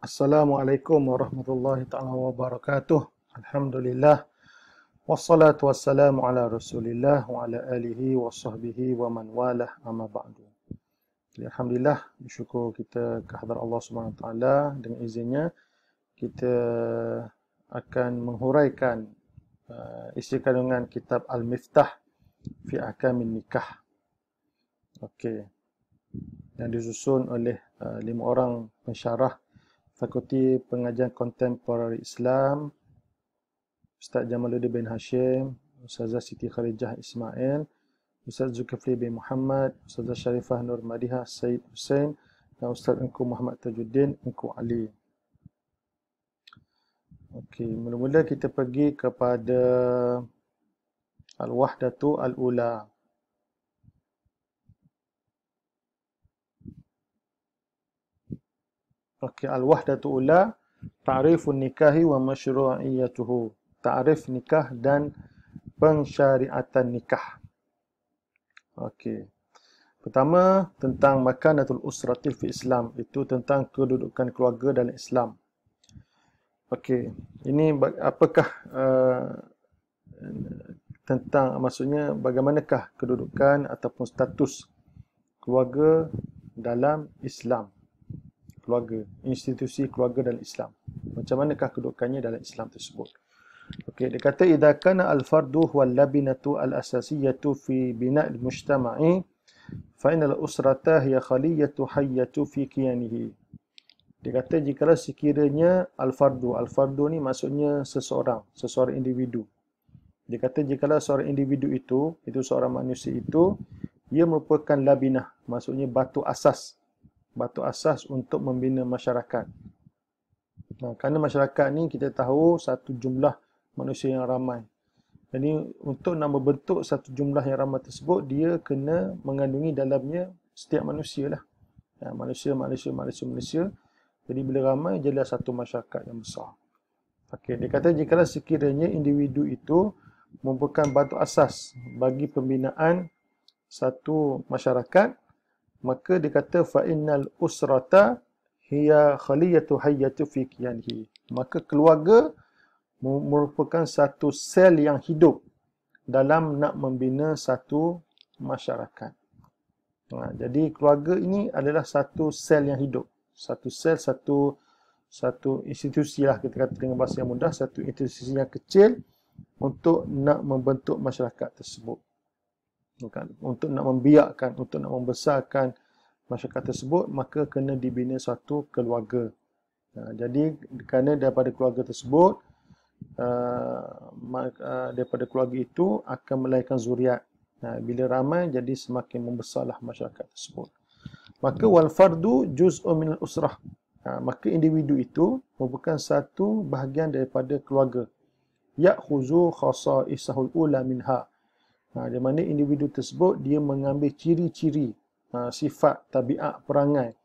Assalamualaikum warahmatullahi taala wabarakatuh. Alhamdulillah. Wassalatu wassalamu ala Rasulillah wa ala alihi wa sahbihi wa man walah amma ba'du. Ya, alhamdulillah, bersyukur kita kehadar Allah Subhanahu taala dengan izinnya kita akan menghuraikan uh, isi kandungan kitab Al-Miftah fi Ahkamin Nikah. Okey. Yang disusun oleh uh, lima orang pensyarah Fakulti Pengajian Kontemporari Islam Ustaz Jamaluddin bin Hashim Ustaz Siti Kharijah Ismail Ustaz Zulkifli bin Muhammad Ustaz Sharifah Nur Madihah Said Hussein dan Ustaz Engku Muhammad Tajuddin Engku Ali Okey, mula-mula kita pergi kepada Al-Wahdatu Al-Ula. Okey, al-wahdatu ula ta'rifun nikahi wa masyru'iyyatuhu. Ta'rif nikah dan pensyariatan nikah. Okey. Pertama tentang makanatul usratil fi Islam itu tentang kedudukan keluarga dalam Islam. Okey, ini apakah uh, tentang maksudnya bagaimanakah kedudukan ataupun status keluarga dalam Islam? keluarga, institusi keluarga dalam Islam. Macam manakah kedudukannya dalam Islam tersebut? Okey, dia kata idza kana al-fardu wal labinatu al-asasiyatu fi bina'il mujtama'i fa al usrata hiya khaliyatu hayyatu fi kiyanihi. Dia kata lah sekiranya al-fardu, al-fardu ni maksudnya seseorang, seseorang individu. Dia kata lah seorang individu itu, itu seorang manusia itu, ia merupakan labinah, maksudnya batu asas batu asas untuk membina masyarakat. Nah, kerana masyarakat ni kita tahu satu jumlah manusia yang ramai. Jadi untuk nak membentuk satu jumlah yang ramai tersebut, dia kena mengandungi dalamnya setiap manusia lah. Ya, manusia, manusia, manusia, manusia. Jadi bila ramai, jadilah satu masyarakat yang besar. Okey, dia kata jika sekiranya individu itu merupakan batu asas bagi pembinaan satu masyarakat, maka dia kata fa innal usrata hiya khaliyatu hayatu fi kiyanhi maka keluarga merupakan satu sel yang hidup dalam nak membina satu masyarakat ha, jadi keluarga ini adalah satu sel yang hidup satu sel satu satu institusi lah kita kata dengan bahasa yang mudah satu institusi yang kecil untuk nak membentuk masyarakat tersebut bukan untuk nak membiakkan untuk nak membesarkan masyarakat tersebut maka kena dibina satu keluarga ha, jadi kerana daripada keluarga tersebut uh, daripada keluarga itu akan melahirkan zuriat ha, bila ramai jadi semakin membesarlah masyarakat tersebut maka wal fardu juz'un minal usrah ha, maka individu itu merupakan satu bahagian daripada keluarga ya khuzu khasa isahul ula minha Ha, di mana individu tersebut dia mengambil ciri-ciri ha, sifat tabiat perangai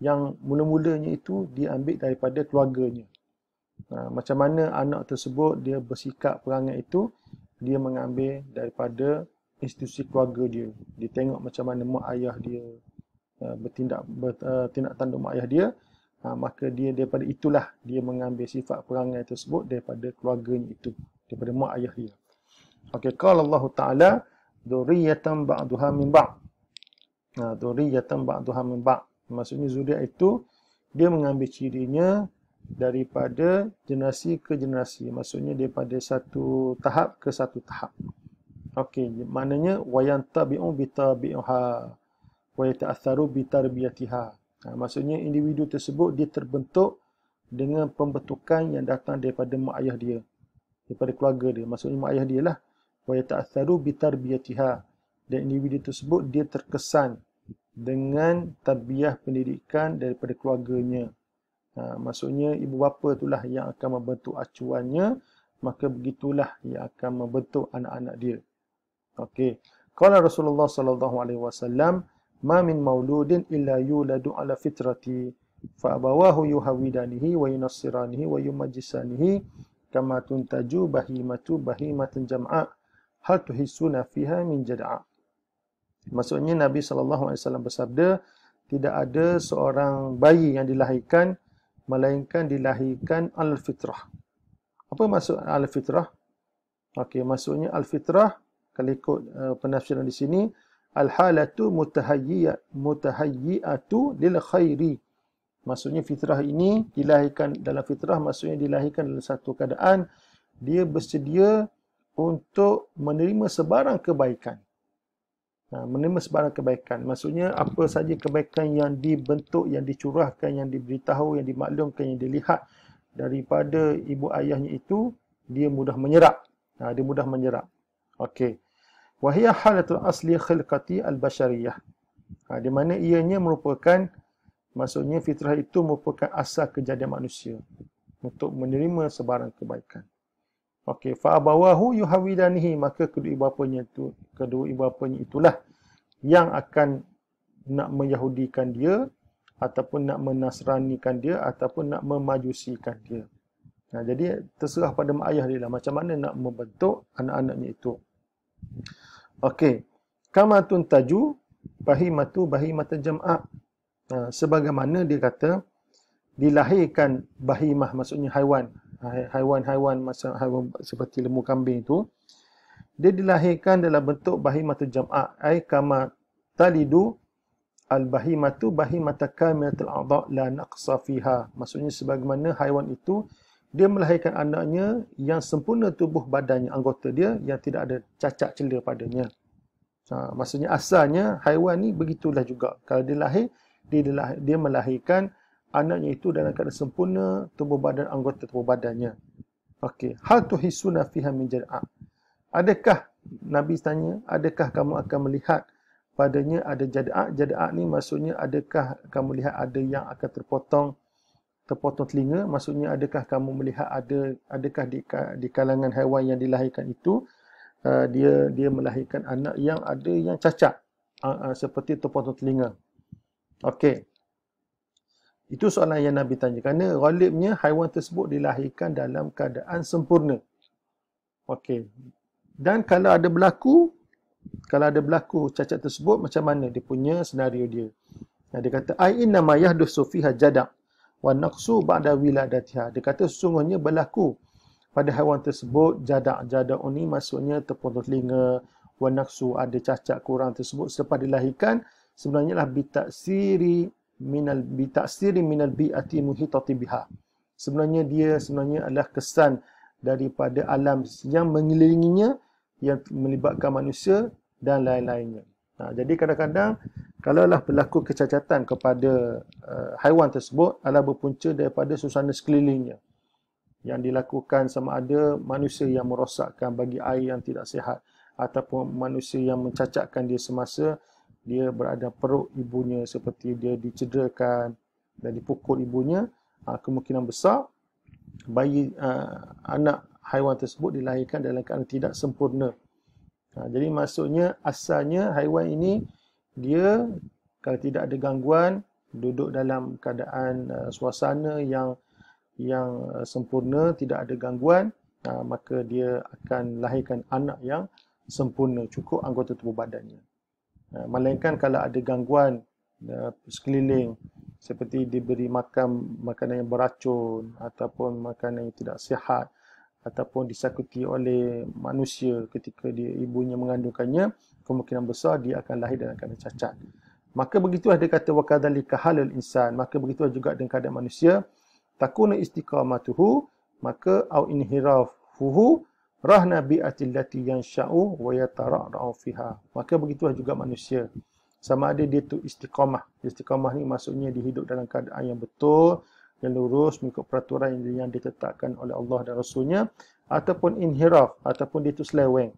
yang mula-mulanya itu dia ambil daripada keluarganya. Ha, macam mana anak tersebut dia bersikap perangai itu dia mengambil daripada institusi keluarga dia. Dia tengok macam mana mak ayah dia ha, bertindak bertindak ha, tanduk mak ayah dia ha, maka dia daripada itulah dia mengambil sifat perangai tersebut daripada keluarganya itu daripada mak ayah dia. Okey, qala Allah Taala dzurriyatan ba'daha min ba'd. Nah, ha, dzurriyatan ba'daha min ba'd. Maksudnya zuriat itu dia mengambil cirinya daripada generasi ke generasi. Maksudnya daripada satu tahap ke satu tahap. Okey, maknanya wayan tabi'u bi tabi'iha wa yata'atharu bi tarbiyatiha. Ha, nah, maksudnya individu tersebut dia terbentuk dengan pembentukan yang datang daripada mak ayah dia. Daripada keluarga dia. Maksudnya mak ayah dia lah bitar بتربيتها dan individu tersebut dia terkesan dengan tabiah pendidikan daripada keluarganya ha, maksudnya ibu bapa itulah yang akan membentuk acuannya maka begitulah yang akan membentuk anak-anak dia okey qala rasulullah sallallahu alaihi wasallam ma min mauludin illa yuladu ala fitrati fa abawahu yuhawidanihi wa yunassiranihi wa yumajisanihi kama tuntaju bahimatu bahimatan jam'a hal tuhisuna fiha min jada'a. Maksudnya Nabi SAW bersabda, tidak ada seorang bayi yang dilahirkan, melainkan dilahirkan al-fitrah. Apa maksud al-fitrah? Okey, maksudnya al-fitrah, kalau ikut uh, penafsiran di sini, al-halatu mutahayyiat, mutahayyiatu lil khairi. Maksudnya fitrah ini dilahirkan dalam fitrah, maksudnya dilahirkan dalam satu keadaan, dia bersedia untuk menerima sebarang kebaikan. Ha, menerima sebarang kebaikan. Maksudnya apa saja kebaikan yang dibentuk, yang dicurahkan, yang diberitahu, yang dimaklumkan, yang dilihat daripada ibu ayahnya itu, dia mudah menyerap. Ha, dia mudah menyerap. Okey. Wahia halatul asli khilqati al-bashariyah. Ha, di mana ianya merupakan, maksudnya fitrah itu merupakan asal kejadian manusia untuk menerima sebarang kebaikan. Okey, fa abawahu yuhawidanihi maka kedua ibu bapanya itu kedua ibu bapanya itulah yang akan nak menyahudikan dia ataupun nak menasranikan dia ataupun nak memajusikan dia. Nah, jadi terserah pada mak ayah dia lah macam mana nak membentuk anak-anaknya itu. Okey. Kama tuntaju bahimatu bahimata jam'a. Nah, sebagaimana dia kata dilahirkan bahimah maksudnya haiwan haiwan-haiwan macam haiwan seperti lembu kambing itu dia dilahirkan dalam bentuk bahimatu jam'ah ai kama talidu al bahimatu bahimata kamilatul adha la naqsa fiha maksudnya sebagaimana haiwan itu dia melahirkan anaknya yang sempurna tubuh badannya anggota dia yang tidak ada cacat celah padanya ha, maksudnya asalnya haiwan ni begitulah juga kalau dia lahir dia, dilahir, dia melahirkan anaknya itu dalam keadaan sempurna tubuh badan anggota tubuh badannya. Okey, hal tu hisuna fiha min jar'a. Adakah Nabi tanya, adakah kamu akan melihat padanya ada jada'a? Jada'a ni maksudnya adakah kamu lihat ada yang akan terpotong terpotong telinga? Maksudnya adakah kamu melihat ada adakah di, di kalangan haiwan yang dilahirkan itu uh, dia dia melahirkan anak yang ada yang cacat uh, uh, seperti terpotong telinga. Okey. Itu soalan yang Nabi tanya. Kerana ghalibnya haiwan tersebut dilahirkan dalam keadaan sempurna. Okey. Dan kalau ada berlaku, kalau ada berlaku cacat tersebut, macam mana dia punya senario dia? Nah, dia kata, nama mayah dosofiha jadak wa naqsu ba'da wiladatiha. Dia kata sesungguhnya berlaku pada haiwan tersebut jadak. Jadak ini maksudnya terpotong telinga, wa naqsu ada cacat kurang tersebut selepas dilahirkan sebenarnya lah bitaksiri minal bi bitaksiri minal bi'ati muhitati biha. Sebenarnya dia sebenarnya adalah kesan daripada alam yang mengelilinginya yang melibatkan manusia dan lain-lainnya. Nah, ha, jadi kadang-kadang kalaulah berlaku kecacatan kepada uh, haiwan tersebut adalah berpunca daripada suasana sekelilingnya yang dilakukan sama ada manusia yang merosakkan bagi air yang tidak sihat ataupun manusia yang mencacatkan dia semasa dia berada perut ibunya seperti dia dicederakan dan dipukul ibunya uh, kemungkinan besar bayi uh, anak haiwan tersebut dilahirkan dalam keadaan tidak sempurna uh, jadi maksudnya asalnya haiwan ini dia kalau tidak ada gangguan duduk dalam keadaan uh, suasana yang yang uh, sempurna tidak ada gangguan uh, maka dia akan lahirkan anak yang sempurna cukup anggota tubuh badannya Eh, melainkan kalau ada gangguan uh, sekeliling seperti diberi makan makanan yang beracun ataupun makanan yang tidak sihat ataupun disakiti oleh manusia ketika dia ibunya mengandungkannya kemungkinan besar dia akan lahir dalam keadaan cacat maka begitu ada kata wakadali halal insan maka begitu juga dengan keadaan manusia takuna istiqamatuhu maka au inhirafuhu rahna bi'atillati yansha'u wa yatara'ra'u fiha. Maka begitulah juga manusia. Sama ada dia tu istiqamah. Istiqamah ni maksudnya dihidup dalam keadaan yang betul, yang lurus, mengikut peraturan yang, yang ditetapkan oleh Allah dan Rasulnya. Ataupun inhiraf, ataupun dia tu seleweng.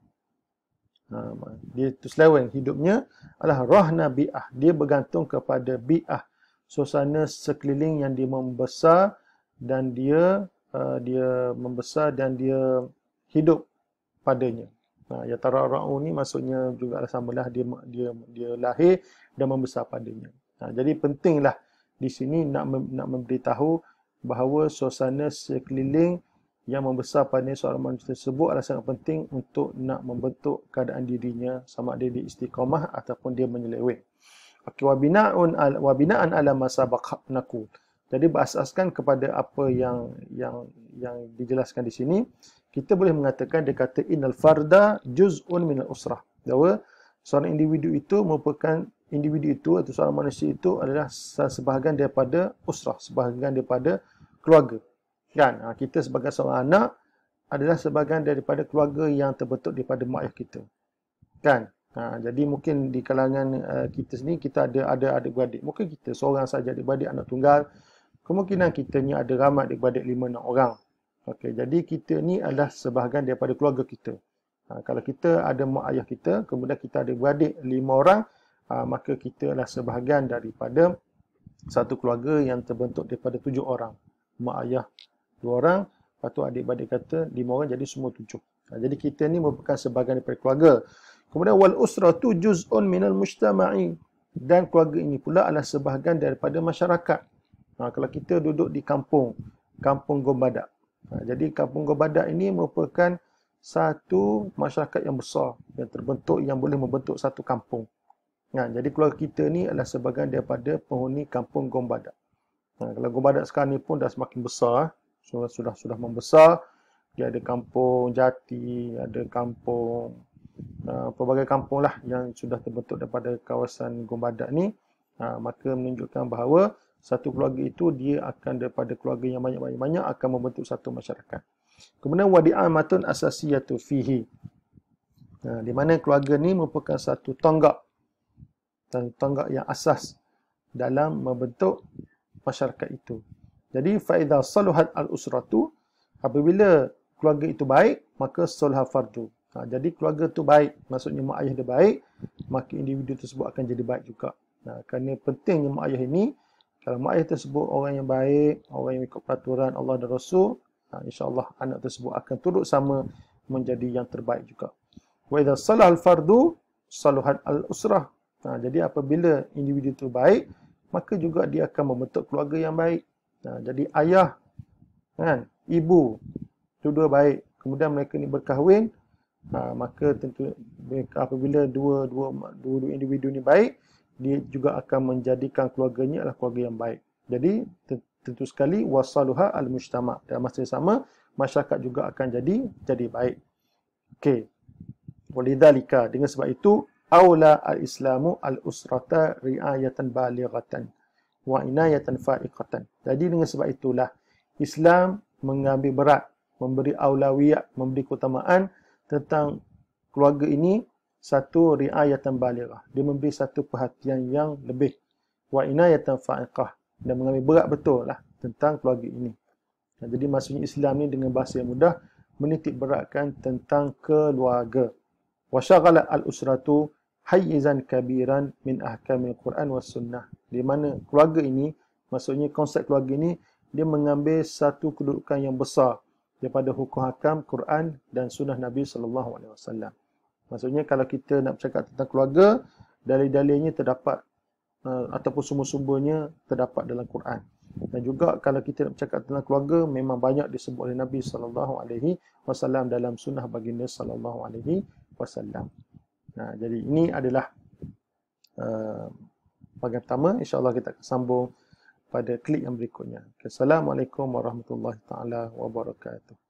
Ha, dia tu seleweng hidupnya adalah rahna bi'ah. Dia bergantung kepada bi'ah. Suasana sekeliling yang dia membesar dan dia uh, dia membesar dan dia hidup padanya. Nah, ya tararau ni maksudnya juga samalah dia dia dia lahir dan membesar padanya. Nah, jadi pentinglah di sini nak mem, nak memberitahu bahawa suasana sekeliling yang membesar pada seorang manusia tersebut adalah sangat penting untuk nak membentuk keadaan dirinya sama ada di istiqamah ataupun dia menyeleweng. Okay, wabinaun al, wabinaan ala masabak nakul. Jadi berasaskan kepada apa yang yang yang dijelaskan di sini, kita boleh mengatakan dia kata innal farda juz'un min al-usrah bahawa seorang individu itu merupakan individu itu atau seorang manusia itu adalah sebahagian daripada usrah sebahagian daripada keluarga kan ha, kita sebagai seorang anak adalah sebahagian daripada keluarga yang terbentuk daripada mak ayah kita kan ha, jadi mungkin di kalangan uh, kita sendiri kita ada ada adik beradik mungkin kita seorang saja adik beradik anak tunggal kemungkinan kita ni ada ramai adik beradik lima enam orang Okey, jadi kita ni adalah sebahagian daripada keluarga kita. Ha, kalau kita ada mak ayah kita, kemudian kita ada beradik lima orang, ha, maka kita adalah sebahagian daripada satu keluarga yang terbentuk daripada tujuh orang. Mak ayah dua orang, lepas tu adik beradik kata lima orang, jadi semua tujuh. Ha, jadi kita ni merupakan sebahagian daripada keluarga. Kemudian wal usra tu juz'un minal mujtama'i dan keluarga ini pula adalah sebahagian daripada masyarakat. Ha, kalau kita duduk di kampung, kampung Gombadak, Ha, jadi Kampung Gobadak ini merupakan satu masyarakat yang besar yang terbentuk yang boleh membentuk satu kampung. Ha, jadi keluarga kita ni adalah sebahagian daripada penghuni kampung Gombadak. Ha, kalau Gombadak sekarang ni pun dah semakin besar, sudah sudah sudah membesar. Dia ada kampung Jati, ada kampung ha, pelbagai kampung lah yang sudah terbentuk daripada kawasan Gombadak ni. Ha, maka menunjukkan bahawa satu keluarga itu dia akan daripada keluarga yang banyak-banyak akan membentuk satu masyarakat. Kemudian wadi'ah matun asasiyatu fihi. Ha, di mana keluarga ni merupakan satu tonggak satu tonggak yang asas dalam membentuk masyarakat itu. Jadi faida saluhat al-usratu apabila keluarga itu baik maka solha fardu. Ha, jadi keluarga itu baik maksudnya mak ayah dia baik maka individu tersebut akan jadi baik juga. Nah, ha, kerana pentingnya mak ayah ini kalau mak ayah tersebut orang yang baik, orang yang ikut peraturan Allah dan Rasul, insya-Allah anak tersebut akan turut sama menjadi yang terbaik juga. Wa idza salal fardu saluhat al usrah. Ha, jadi apabila individu itu baik, maka juga dia akan membentuk keluarga yang baik. Ha, jadi ayah kan, ibu itu dua baik. Kemudian mereka ni berkahwin, ha, maka tentu apabila dua dua dua, dua individu ni baik, dia juga akan menjadikan keluarganya adalah keluarga yang baik. Jadi tentu sekali wasaluha al mujtama dalam masa yang sama masyarakat juga akan jadi jadi baik. Okey. Walidalika dengan sebab itu aula al islamu al usrata riayatan balighatan wa inayatan faiqatan. Jadi dengan sebab itulah Islam mengambil berat memberi aulawiyat memberi keutamaan tentang keluarga ini satu riayatan balighah dia memberi satu perhatian yang lebih wa inayatan faiqah dan mengambil berat betul lah tentang keluarga ini dan jadi maksudnya Islam ni dengan bahasa yang mudah menitik beratkan tentang keluarga wa syaghala al usratu hayizan kabiran min ahkamil quran was sunnah di mana keluarga ini maksudnya konsep keluarga ini dia mengambil satu kedudukan yang besar daripada hukum hakam Quran dan sunnah Nabi sallallahu alaihi wasallam. Maksudnya kalau kita nak bercakap tentang keluarga, dalil-dalilnya terdapat uh, ataupun sumber-sumbernya terdapat dalam Quran. Dan juga kalau kita nak bercakap tentang keluarga, memang banyak disebut oleh Nabi sallallahu alaihi wasallam dalam sunnah baginda sallallahu alaihi wasallam. Nah, jadi ini adalah uh, bahagian pertama. Insya-Allah kita akan sambung pada klik yang berikutnya. Assalamualaikum warahmatullahi taala wabarakatuh.